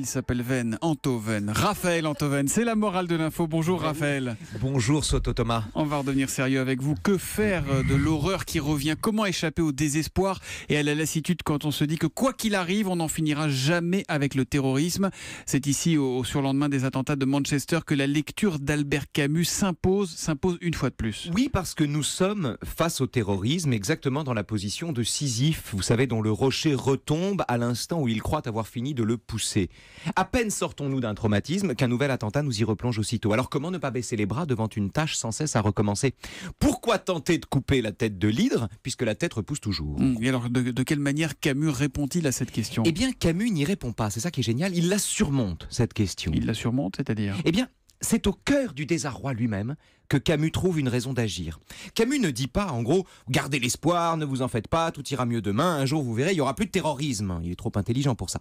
Il s'appelle Ven, Antoven. Raphaël Antoven, c'est la morale de l'info. Bonjour Raphaël. Bonjour Soto Thomas. On va redevenir sérieux avec vous. Que faire euh, de l'horreur qui revient Comment échapper au désespoir et à la lassitude quand on se dit que quoi qu'il arrive, on n'en finira jamais avec le terrorisme C'est ici, au surlendemain des attentats de Manchester, que la lecture d'Albert Camus s'impose, s'impose une fois de plus. Oui, parce que nous sommes face au terrorisme exactement dans la position de Sisyphe, vous savez, dont le rocher retombe à l'instant où il croit avoir fini de le pousser. À peine sortons-nous d'un traumatisme qu'un nouvel attentat nous y replonge aussitôt. Alors comment ne pas baisser les bras devant une tâche sans cesse à recommencer Pourquoi tenter de couper la tête de l'hydre puisque la tête repousse toujours mmh, Et alors de, de, quelle manière Camus répond-il à cette question Eh bien Camus n'y répond pas, c'est ça qui est génial, il la surmonte cette question. Il la surmonte, c'est-à-dire Eh bien c'est au cœur du désarroi lui-même que Camus trouve une raison d'agir. Camus ne dit pas, en gros, gardez l'espoir, ne vous en faites pas, tout ira mieux demain, un jour vous verrez, il y aura plus de terrorisme. Il est trop intelligent pour ça.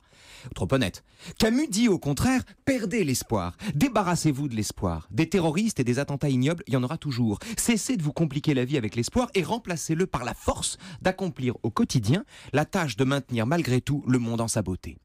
Trop honnête. Camus dit au contraire, perdez l'espoir, débarrassez-vous de l'espoir. Des terroristes et des attentats ignobles, il y en aura toujours. Cessez de vous compliquer la vie avec l'espoir et remplacez-le par la force d'accomplir au quotidien la tâche de maintenir malgré tout le monde en sa beauté.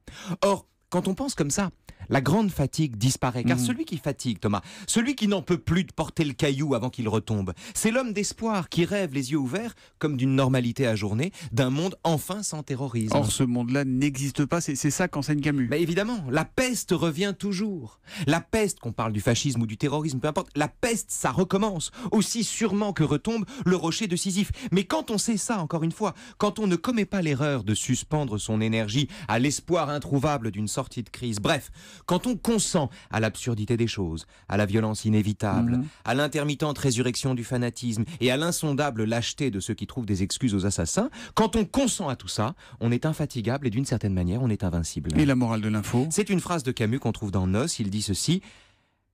Or, quand on pense comme ça, la grande fatigue disparaît. Car hmm. celui qui fatigue, Thomas, celui qui n'en peut plus de porter le caillou avant qu'il retombe, c'est l'homme d'espoir qui rêve les yeux ouverts comme d'une normalité ajournée, d'un monde enfin sans terrorisme. Or, ce monde-là n'existe pas, c'est ça qu'enseigne Camus. Mais évidemment, la peste revient toujours. La peste, qu'on parle du fascisme ou du terrorisme, peu importe, la peste, ça recommence. Aussi sûrement que retombe le rocher de Sisyphe. Mais quand on sait ça, encore une fois, quand on ne commet pas l'erreur de suspendre son énergie à l'espoir introuvable d'une sortie de crise, bref, quand on consent à l'absurdité des choses, à la violence inévitable, mhm. à l'intermittente résurrection du fanatisme et à l'insondable lâcheté de ceux qui trouvent des excuses aux assassins, quand on consent à tout ça, on est infatigable et d'une certaine manière, on est invincible. Et la morale de l'info C'est une phrase de Camus qu'on trouve dans Nos, il dit ceci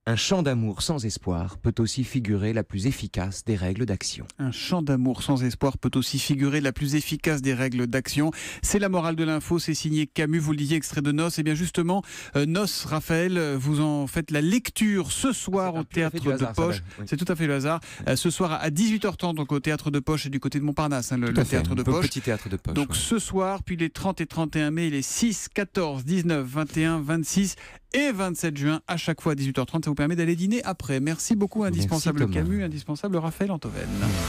un chant d'amour sans espoir peut aussi figurer la plus efficace des règles d'action. Un chant d'amour sans espoir peut aussi figurer la plus efficace des règles d'action. C'est la morale de l'info, c'est signé Camus, vous le disiez, extrait de Noce. Et eh bien justement, euh, Noce, Raphaël, vous en faites la lecture ce soir au Théâtre de Poche. C'est tout à fait le hasard. Euh, ce soir à 18h30, donc au Théâtre de Poche et du côté de Montparnasse, hein, le, Théâtre de Poche. Petit Théâtre de Poche. Donc ce soir, puis les 30 et 31 mai, les 6, 14, 19, 21, 26 et 27 juin à chaque fois à 18h30. Ça vous permet d'aller dîner après. Merci beaucoup, indispensable Camus, indispensable Raphaël Antoven.